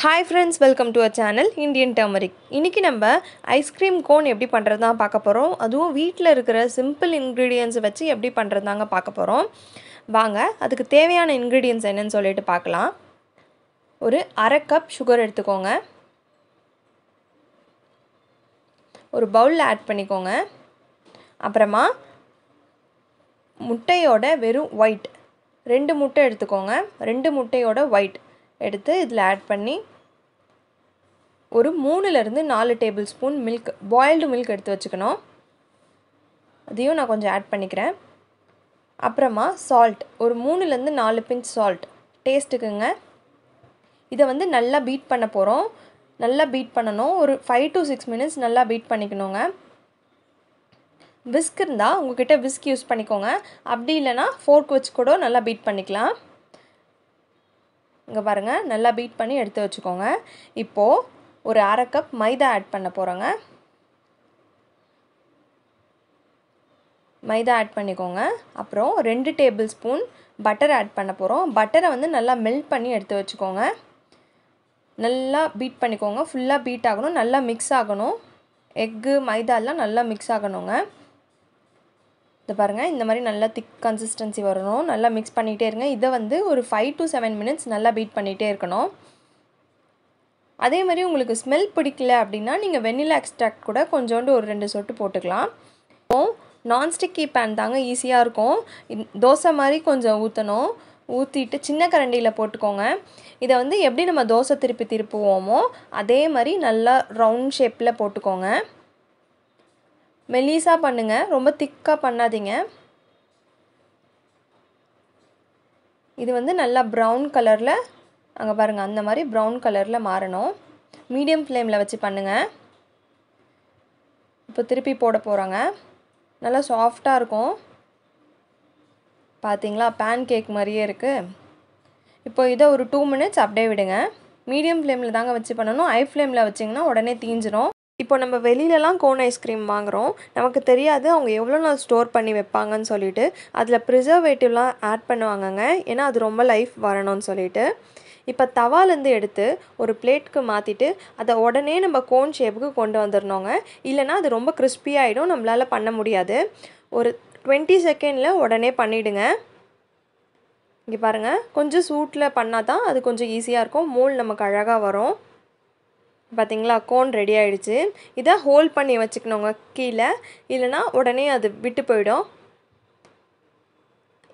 hi friends welcome to a channel Indian turmeric இன்றைக்கி நம்ம ice cream cone எப்படி பண்ணுறது தான் பார்க்க போகிறோம் அதுவும் வீட்டில் இருக்கிற சிம்பிள் இன்க்ரீடியன்ஸை வச்சு எப்படி பண்ணுறது தாங்க பார்க்க போகிறோம் வாங்க அதுக்கு தேவையான இன்க்ரீடியன்ஸ் என்னன்னு சொல்லிட்டு பார்க்கலாம் ஒரு அரை கப் சுகர் எடுத்துக்கோங்க ஒரு பவுலில் ஆட் பண்ணிக்கோங்க அப்புறமா முட்டையோட வெறும் ஒயிட் ரெண்டு முட்டை எடுத்துக்கோங்க ரெண்டு முட்டையோட ஒயிட் எடுத்து இதில் ஆட் பண்ணி ஒரு மூணுலேருந்து நாலு tablespoon milk boiled milk எடுத்து வச்சுக்கணும் அதையும் நான் கொஞ்சம் ஆட் பண்ணிக்கிறேன் அப்புறமா சால்ட் ஒரு மூணுலேருந்து நாலு பிஞ்ச் சால்ட் டேஸ்ட்டுக்குங்க இதை வந்து நல்லா பீட் பண்ண போகிறோம் நல்லா பீட் பண்ணணும் ஒரு ஃபைவ் டு சிக்ஸ் மினிட்ஸ் நல்லா பீட் பண்ணிக்கணுங்க விஸ்க் இருந்தால் உங்ககிட்ட விஸ்க் யூஸ் பண்ணிக்கோங்க அப்படி இல்லைனா ஃபோர்க் வச்சு கூட நல்லா பீட் பண்ணிக்கலாம் இங்கே பாருங்கள் நல்லா பீட் பண்ணி எடுத்து வச்சுக்கோங்க இப்போது ஒரு அரை கப் மைதா ஆட் பண்ண போகிறோங்க மைதா ஆட் பண்ணிக்கோங்க அப்புறம் ரெண்டு டேபிள் ஸ்பூன் பட்டர் ஆட் பண்ண போகிறோம் பட்டரை வந்து நல்லா மெல்ட் பண்ணி எடுத்து வச்சுக்கோங்க நல்லா பீட் பண்ணிக்கோங்க ஃபுல்லாக பீட் ஆகணும் நல்லா மிக்ஸ் ஆகணும் எக்கு மைதாலாம் நல்லா மிக்ஸ் ஆகணுங்க இது பாருங்கள் இந்த மாதிரி நல்லா திக் கன்சிஸ்டன்சி வரணும் நல்லா மிக்ஸ் பண்ணிகிட்டே இருங்க இதை வந்து ஒரு ஃபைவ் டு செவன் மினிட்ஸ் நல்லா பீட் பண்ணிகிட்டே இருக்கணும் அதே மாதிரி உங்களுக்கு ஸ்மெல் பிடிக்கல அப்படின்னா நீங்கள் வெண்ணிலா எக்ஸ்ட்ராக்ட் கூட கொஞ்சோண்டு ஒரு ரெண்டு சொட்டு போட்டுக்கலாம் நான்ஸ்டிக்கி பேன் தாங்க ஈஸியாக இருக்கும் தோசை மாதிரி கொஞ்சம் ஊற்றணும் ஊற்றிட்டு சின்ன கரண்டியில் போட்டுக்கோங்க இதை வந்து எப்படி நம்ம தோசை திருப்பி திருப்புவோமோ அதே மாதிரி நல்லா ரவுண்ட் ஷேப்பில் போட்டுக்கோங்க மெல்லீஸாக பண்ணுங்கள் ரொம்ப திக்காக பண்ணாதீங்க இது வந்து நல்லா ப்ரௌன் கலரில் அங்கே பாருங்கள் அந்த மாதிரி ப்ரௌன் கலரில் மாறணும் மீடியம் ஃப்ளேமில் வச்சு பண்ணுங்கள் இப்போ திருப்பி போட போகிறாங்க நல்லா சாஃப்டாக இருக்கும் பார்த்தீங்களா பேன் கேக் மாதிரியே இருக்குது இப்போ இதை ஒரு டூ மினிட்ஸ் அப்படியே விடுங்க மீடியம் ஃப்ளேமில் தாங்க வச்சு பண்ணணும் ஹை ஃப்ளேமில் வச்சிங்கன்னா உடனே தீஞ்சிரும் இப்போ நம்ம வெளியிலலாம் கோன் ஐஸ்கிரீம் வாங்குகிறோம் நமக்கு தெரியாது அவங்க எவ்வளோ நாள் ஸ்டோர் பண்ணி வைப்பாங்கன்னு சொல்லிட்டு அதில் ப்ரிசர்வேட்டிவ்லாம் ஆட் பண்ணுவாங்கங்க ஏன்னா அது ரொம்ப லைஃப் வரணும்னு சொல்லிட்டு இப்போ தவாலேருந்து எடுத்து ஒரு பிளேட்க்கு மாற்றிட்டு அதை உடனே நம்ம கோன் ஷேப்புக்கு கொண்டு வந்துடணுங்க இல்லைனா அது ரொம்ப கிறிஸ்பியாகிடும் நம்மளால் பண்ண முடியாது ஒரு டுவெண்ட்டி செகண்டில் உடனே பண்ணிவிடுங்க இங்கே பாருங்கள் கொஞ்சம் சூட்டில் பண்ணால் தான் அது கொஞ்சம் ஈஸியாக இருக்கும் மூல் நமக்கு அழகாக வரும் பார்த்திங்களா கோன் ரெடி ஆகிடுச்சு இதை ஹோல்ட் பண்ணி வச்சுக்கணுங்க கீழே இல்லைனா உடனே அது விட்டு போயிடும்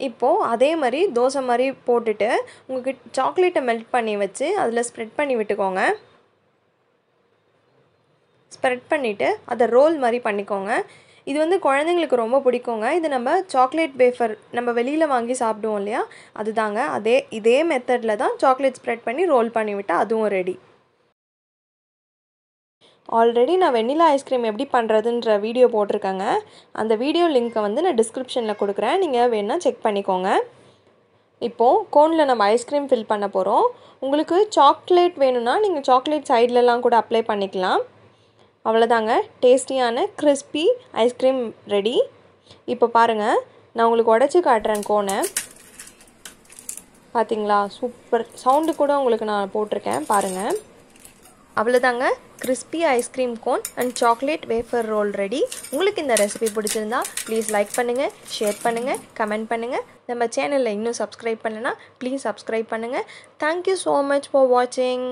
இப்போது அதே மாதிரி தோசை மாதிரி போட்டுட்டு உங்கள்கிட்ட சாக்லேட்டை மெல்ட் பண்ணி வச்சு அதில் ஸ்ப்ரெட் பண்ணி விட்டுக்கோங்க ஸ்ப்ரெட் பண்ணிவிட்டு அதை ரோல் மாதிரி பண்ணிக்கோங்க இது வந்து குழந்தைங்களுக்கு ரொம்ப பிடிக்குங்க இது நம்ம சாக்லேட் வேஃபர் நம்ம வெளியில் வாங்கி சாப்பிடுவோம் இல்லையா அதுதாங்க அதே இதே மெத்தடில் தான் சாக்லேட் ஸ்ப்ரெட் பண்ணி ரோல் பண்ணிவிட்டால் அதுவும் ரெடி ஆல்ரெடி நான் வெண்ணிலா ஐஸ்கிரீம் எப்படி பண்ணுறதுன்ற வீடியோ போட்டிருக்கேங்க அந்த வீடியோ லிங்க்கை வந்து நான் டிஸ்கிரிப்ஷனில் கொடுக்குறேன் நீங்கள் வேணால் செக் பண்ணிக்கோங்க இப்போது கோனில் நம்ம ஐஸ்கிரீம் ஃபில் பண்ண போகிறோம் உங்களுக்கு சாக்லேட் வேணும்னா நீங்கள் சாக்லேட் சைட்லலாம் கூட அப்ளை பண்ணிக்கலாம் அவ்வளோதாங்க டேஸ்டியான கிறிஸ்பி ஐஸ்கிரீம் ரெடி இப்போ பாருங்கள் நான் உங்களுக்கு உடச்சி காட்டுறேன் கோனை பார்த்தீங்களா சூப்பர் சவுண்டு கூட உங்களுக்கு நான் போட்டிருக்கேன் பாருங்கள் அவ்வளோதாங்க crispy ice cream cone and chocolate wafer roll ready உங்களுக்கு இந்த ரெசிபி பிடிச்சிருந்தா ப்ளீஸ் லைக் பண்ணுங்கள் ஷேர் பண்ணுங்கள் கமெண்ட் பண்ணுங்கள் நம்ம சேனலில் இன்னும் சப்ஸ்கிரைப் பண்ணலன்னா ப்ளீஸ் சப்ஸ்கிரைப் பண்ணுங்கள் தேங்க்யூ ஸோ மச் ஃபார் வாட்சிங்